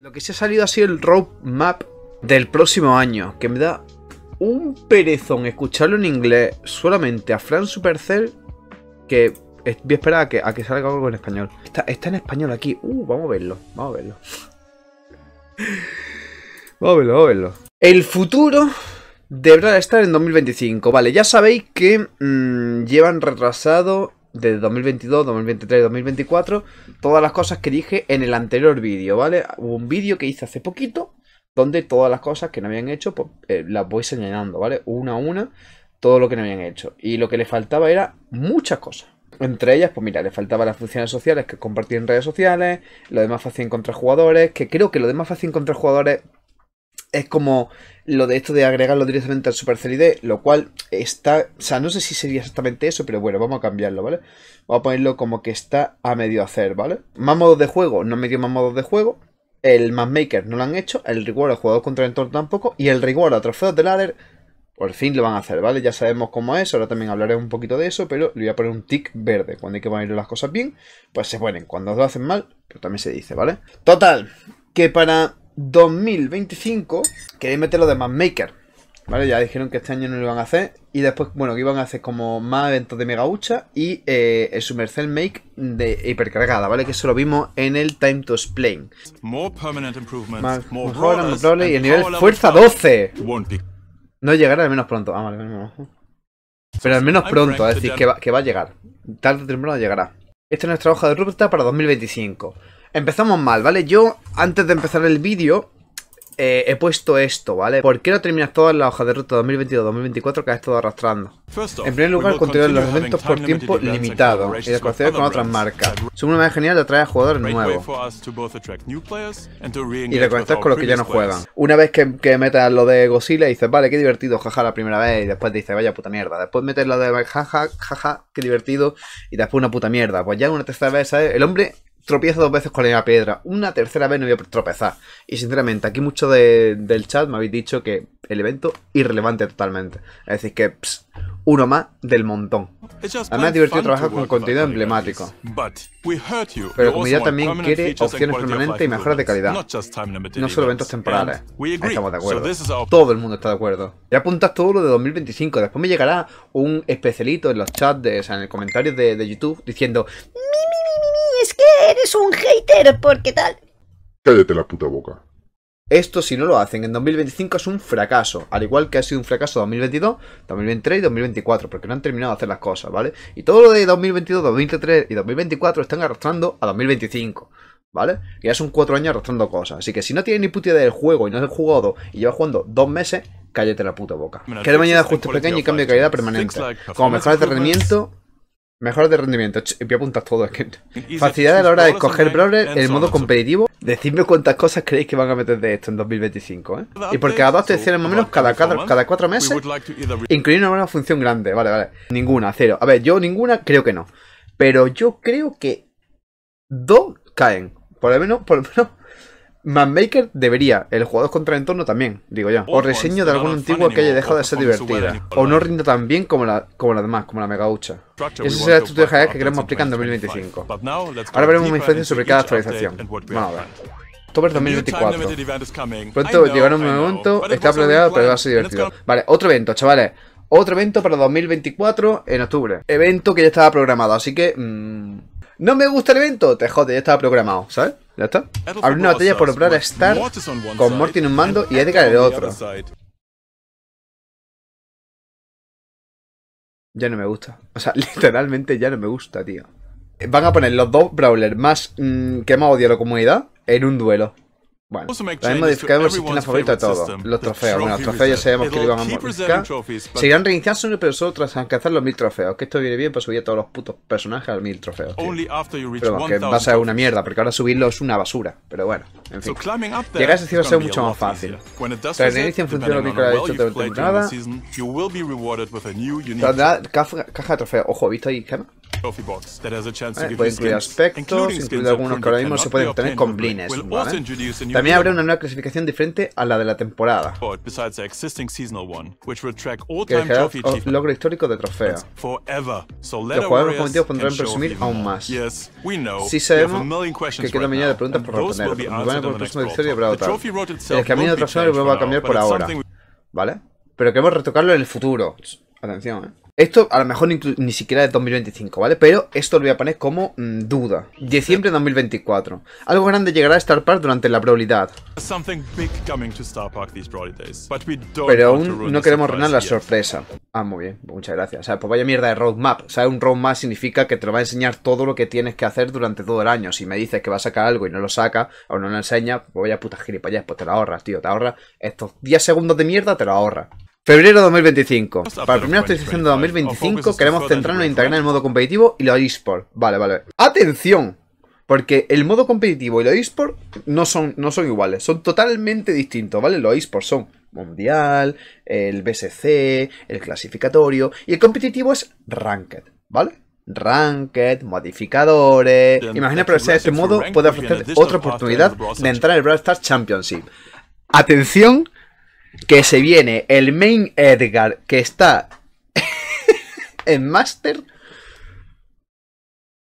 Lo que se ha salido ha sido el roadmap del próximo año, que me da un perezón escucharlo en inglés solamente a Fran Supercell, que voy a esperar a que, que salga algo en español. Está, en español aquí. Uh, vamos a verlo, vamos a verlo. vamos a verlo, vamos a verlo. El futuro deberá estar en 2025. Vale, ya sabéis que mm, llevan retrasado de 2022, 2023, 2024, todas las cosas que dije en el anterior vídeo, ¿vale? Hubo un vídeo que hice hace poquito donde todas las cosas que no habían hecho, pues eh, las voy señalando, ¿vale? Una a una, todo lo que no habían hecho. Y lo que le faltaba era muchas cosas. Entre ellas, pues mira, le faltaban las funciones sociales que compartí en redes sociales, lo demás fácil jugadores, que creo que lo demás fácil encontrar jugadores es como lo de esto de agregarlo directamente al Super 3 lo cual está, o sea, no sé si sería exactamente eso, pero bueno, vamos a cambiarlo, ¿vale? Vamos a ponerlo como que está a medio hacer, ¿vale? Más modos de juego, no medio más modos de juego, el Maker no lo han hecho, el reward a jugador contra el entorno tampoco, y el reward a trofeos de ladder, por fin lo van a hacer, ¿vale? Ya sabemos cómo es, ahora también hablaré un poquito de eso, pero le voy a poner un tick verde. Cuando hay que poner las cosas bien, pues se ponen. Cuando lo hacen mal, pero pues también se dice, ¿vale? Total, que para 2025 queréis meter lo de Maker. ¿Vale? Ya dijeron que este año no lo iban a hacer. Y después, bueno, que iban a hacer como más eventos de Mega Ucha y eh, el Make de hipercargada, ¿vale? Que eso lo vimos en el Time to Explain. Más, mejor y el nivel Fuerza 12. No llegará al menos pronto. Ah, vale, Pero al menos pronto, es decir, que va, que va a llegar. Tarde o temprano llegará. Esta es nuestra hoja de ruta para 2025. Empezamos mal, ¿vale? Yo, antes de empezar el vídeo, eh, he puesto esto, ¿vale? ¿Por qué no terminas todas la hoja de ruta 2022-2024 que has estado arrastrando? En primer lugar, continuar los eventos por tiempo limitado y de con otras marcas. Es una manera genial de atraer a jugadores nuevos y reconectas con los que ya no juegan. Una vez que, metas lo de Godzilla y dices, vale, qué divertido, jaja, la primera vez, y después dices, vaya puta mierda. Después metes lo de jaja, jaja, qué divertido, y después una puta mierda. Pues ya una tercera vez, ¿sabes? El hombre tropiezo dos veces con la piedra. Una tercera vez no voy a tropezar. Y sinceramente, aquí mucho del chat me habéis dicho que el evento irrelevante totalmente. Es decir, que uno más del montón. A divertido trabajar con contenido emblemático. Pero como ya también quiere opciones permanentes y mejoras de calidad. No solo eventos temporales. estamos de acuerdo. Todo el mundo está de acuerdo. Ya apuntas todo lo de 2025. Después me llegará un especialito en los chats, o en el comentario de, YouTube, diciendo eres un hater porque tal. Cállate la puta boca. Esto si no lo hacen en 2025 es un fracaso, al igual que ha sido un fracaso 2022, 2023 y 2024, porque no han terminado de hacer las cosas, ¿vale? Y todo lo de 2022, 2023 y 2024 están arrastrando a 2025, ¿vale? Y ya son cuatro años arrastrando cosas, así que si no tienes ni puta idea del juego y no has jugado y llevas jugando dos meses, cállate la puta boca. Que de mañana ajuste pequeño y cambio de calidad permanente, como mejora de rendimiento Mejoras de rendimiento. Ch, voy a apuntar todo. Es que... Facilidad a la hora de escoger brawler en el modo competitivo. Decidme cuántas cosas creéis que van a meter de esto en 2025, ¿eh? Y porque a dos decían más o menos cada, cada, cada cuatro meses, incluir una función grande. Vale, vale. Ninguna, cero. A ver, yo ninguna creo que no. Pero yo creo que dos caen. Por lo menos, por lo menos Manmaker debería, el jugador contra el entorno también, digo yo. O reseño este de algún antiguo que haya dejado de ser divertida. O no rinda tan bien como la, como demás, como la mega hucha. Esa será la estructura JD que queremos explicar en 2025. Ahora veremos una influencia sobre cada actualización. Vamos a ver. October 2024. Pronto llegará un momento, está planeado, pero va a ser divertido. Vale, otro evento, chavales. Otro evento para 2024 en octubre. Evento que ya estaba programado, así que... Mm, no me gusta el evento, te jode, ya estaba programado, ¿sabes? ¿Ya está? Abrir una batalla por a estar con Morty en un mando y Edgar en el otro. Ya no me gusta. O sea, literalmente ya no me gusta, tío. Van a poner los dos brawlers más mm, que más odio a la comunidad en un duelo. Bueno, también modificado el sistema favorito de todos, los trofeos. Bueno, los trofeos ya sabemos que lo íbamos a modificar. Seguirán reiniciando uno pero solo tras alcanzar los mil trofeos. Que esto viene bien para subir a todos los putos personajes al mil trofeos. Pero bueno, que va a ser una mierda, porque ahora subirlo es una basura. Pero bueno, en fin. Llegar a ese cielo ser mucho más fácil. Tras el en función de lo que ha hecho durante la caja de trofeos. Ojo, ¿viste ahí, Gemma? Vale, eh, puede incluir aspectos, incluir algunos que ahora mismo se pueden obtener con blines. También habrá una nueva clasificación diferente a la de la temporada. Que dejará logro histórico de trofeo. Los jugadores cometidos pondrán presumir aún más. Sí sabemos que queda millón de preguntas por responder. por el otra. El camino de trofeo lo va a cambiar por ahora. ¿Vale? Pero queremos retocarlo en el futuro. Atención, ¿eh? Esto a lo mejor ni siquiera es 2025, ¿vale? Pero esto lo voy a poner como mm, duda. Diciembre de 2024. Algo grande llegará a Star Park durante la probabilidad. Pero aún no queremos reinar la sorpresa. Ah, muy bien. Pues muchas gracias. O sea, pues vaya mierda de roadmap. O sea, un roadmap significa que te lo va a enseñar todo lo que tienes que hacer durante todo el año. Si me dices que va a sacar algo y no lo saca o no lo enseña, pues vaya puta gilipollas, pues te lo ahorras, tío. Te ahorras estos 10 segundos de mierda, te lo ahorras. Febrero 2025. Para el primera actualización de 2025 queremos centrarnos en integrar el modo competitivo y los eSports. Vale, vale. ¡Atención! Porque el modo competitivo y los eSports no son, no son iguales. Son totalmente distintos, ¿vale? Los eSports son Mundial, el BSC, el clasificatorio. Y el competitivo es Ranked, ¿vale? Ranked, modificadores. Imagina que sea este modo puede ofrecer otra oportunidad de entrar en el Brawl Stars Championship. Atención, que se viene el main Edgar que está en Master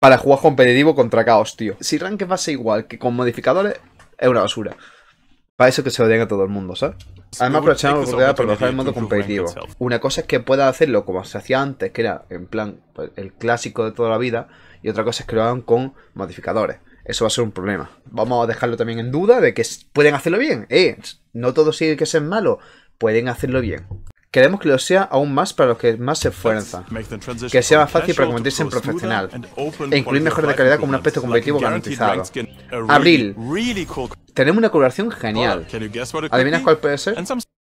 para jugar competitivo contra Caos, tío. Si Rank ser igual que con modificadores, es una basura. Para eso que se lo den a todo el mundo, ¿sabes? Además aprovechamos la oportunidad para trabajar el modo competitivo. Una cosa es que pueda hacerlo como se hacía antes, que era en plan pues, el clásico de toda la vida, y otra cosa es que lo hagan con modificadores eso va a ser un problema. Vamos a dejarlo también en duda de que pueden hacerlo bien. Eh, no todo sigue que ser malo, pueden hacerlo bien. Queremos que lo sea aún más para los que más se esfuerzan, que sea más fácil para convertirse en profesional, e incluir mejor de calidad como un aspecto competitivo garantizado. Abril. Tenemos una colaboración genial. ¿Adivinas cuál puede ser?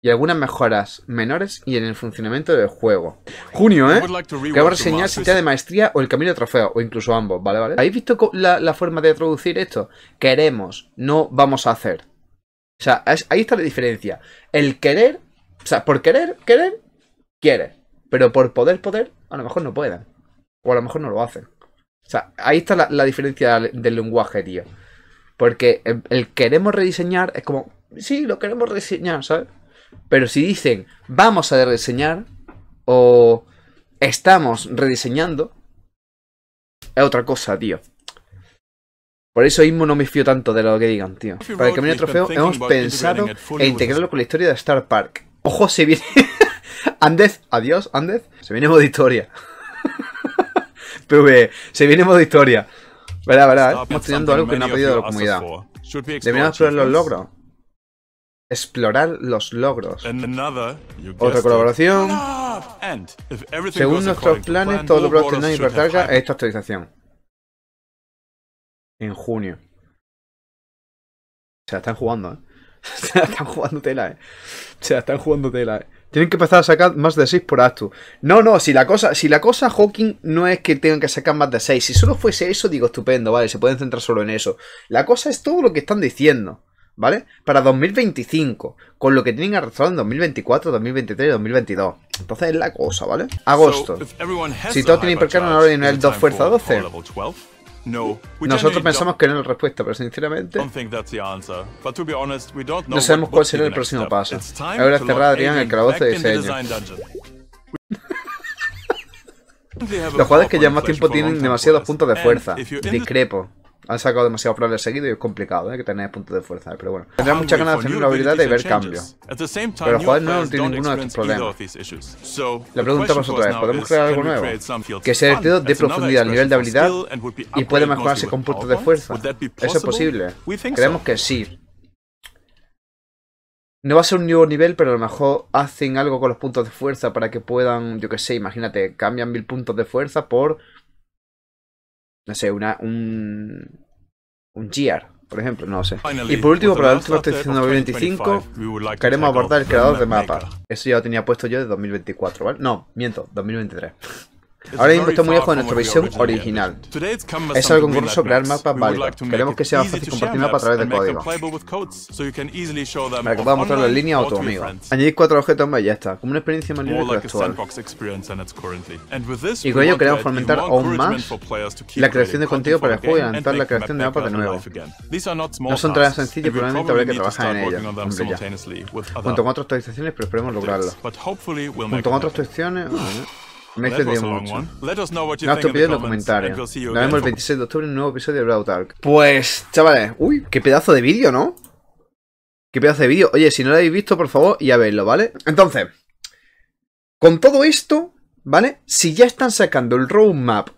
y algunas mejoras menores y en el funcionamiento del juego. Junio, ¿eh? Que va a reseñar si de maestría o el camino de trofeo, o incluso ambos, ¿vale? ¿Vale? ¿Habéis visto la, forma de traducir esto? Queremos, no vamos a hacer. O sea, ahí está la diferencia. El querer, o sea, por querer, querer, quiere. Pero por poder, poder, a lo mejor no pueden. O a lo mejor no lo hacen. O sea, ahí está la, diferencia del lenguaje, tío. Porque el queremos rediseñar es como, sí, lo queremos rediseñar, ¿sabes? Pero si dicen, vamos a rediseñar o estamos rediseñando, es otra cosa, tío. Por eso mismo no me fío tanto de lo que digan, tío. Para el camino de trofeo hemos pensado en integrarlo con la historia de Star Park. Ojo, se viene... Andez, adiós, Andez. Se viene modo historia. se viene modo historia. Verá, verá, eh. estamos teniendo algo que no ha pedido la comunidad. Deberíamos explorar los logros explorar los logros. Otra colaboración. Según nuestros planes, todo lo que y hipercarga es esta actualización. En junio. Se la están jugando, ¿eh? Se la están jugando tela, ¿eh? Se la están jugando tela, ¿eh? Tienen que empezar a sacar más de 6 por acto. No, no, si la cosa, si la cosa Hawking no es que tengan que sacar más de 6. Si solo fuese eso, digo estupendo, vale, se pueden centrar solo en eso. La cosa es todo lo que están diciendo. ¿vale? Para 2025, con lo que tienen arrastrado en 2024, 2023 y 2022. Entonces es la cosa, ¿vale? Agosto. Si todos tienen hipercarga, no en el 2 fuerza 12. Nosotros pensamos que no es la respuesta, pero sinceramente no sabemos cuál será el próximo paso. Ahora cerrarían Adrián el clavo de diseño. Los jugadores que llevan más tiempo tienen demasiados puntos de fuerza. Discrepo. Han sacado demasiados de seguido y es complicado ¿eh? que tener puntos de fuerza. ¿eh? Pero bueno, tendrá muchas ganas de tener una habilidad y ver cambio. Pero el no tiene ninguno de estos problemas. La pregunta otra vosotros es, ¿podemos crear algo nuevo? Que sea de profundidad al nivel de habilidad y puede mejorarse con puntos de fuerza. ¿Eso es posible? Creemos que sí. No va a ser un nuevo nivel, pero a lo mejor hacen algo con los puntos de fuerza para que puedan, yo que sé, imagínate, cambian mil puntos de fuerza por no sé, una, un, un GR, por ejemplo, no lo sé. Y por último, para el de 2025, queremos abordar el creador de mapa. Eso ya lo tenía puesto yo de 2024, ¿vale? No, miento, 2023. Ahora mismo estoy muy lejos de nuestra visión original. Es algo concurso crear mapas válidos. Queremos que sea más fácil compartir mapas a través del código. Para que puedas mostrar la línea a tu amigo. Añadir cuatro objetos más y ya está, como una experiencia más libre que actual. Y con ello queremos fomentar aún más la creación de contenido para el juego y lanzar la creación de mapas de nuevo. No son tareas sencillas y probablemente habrá que trabajar en ellas. Junto con otras actualizaciones, pero esperemos lograrlo. Junto con otras actualizaciones... Me he extendido mucho. No te en los comentarios. Nos vemos el 26 de octubre en un nuevo episodio de Brawl Pues, chavales, uy, qué pedazo de vídeo, ¿no? Qué pedazo de vídeo. Oye, si no lo habéis visto, por favor, ya veislo, ¿vale? Entonces, con todo esto, ¿vale? Si ya están sacando el roadmap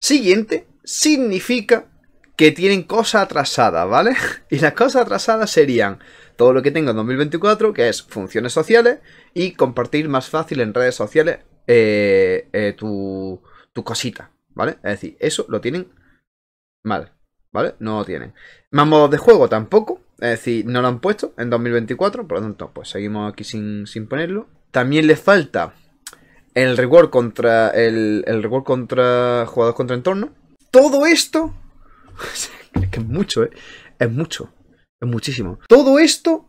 siguiente, significa que tienen cosas atrasadas, ¿vale? Y las cosas atrasadas serían todo lo que tengo en 2024, que es funciones sociales y compartir más fácil en redes sociales eh, eh, tu, cosita, ¿vale? Es decir, eso lo tienen mal, ¿vale? No lo tienen. Más modos de juego tampoco, es decir, no lo han puesto en 2024, por lo tanto, pues seguimos aquí sin, ponerlo. También le falta el reward contra el, reward contra jugadores contra entorno. Todo esto es que es mucho, ¿eh? Es mucho, es muchísimo. Todo esto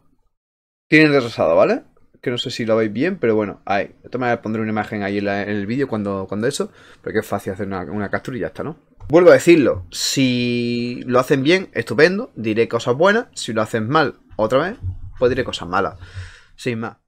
tienen retrasado, ¿vale? que no sé si lo veis bien, pero bueno, ahí. De todas maneras pondré una imagen ahí en, el vídeo cuando, cuando eso, porque es fácil hacer una, una captura y ya está, ¿no? Vuelvo a decirlo, si lo hacen bien, estupendo, diré cosas buenas, si lo hacen mal, otra vez, pues diré cosas malas, sin más.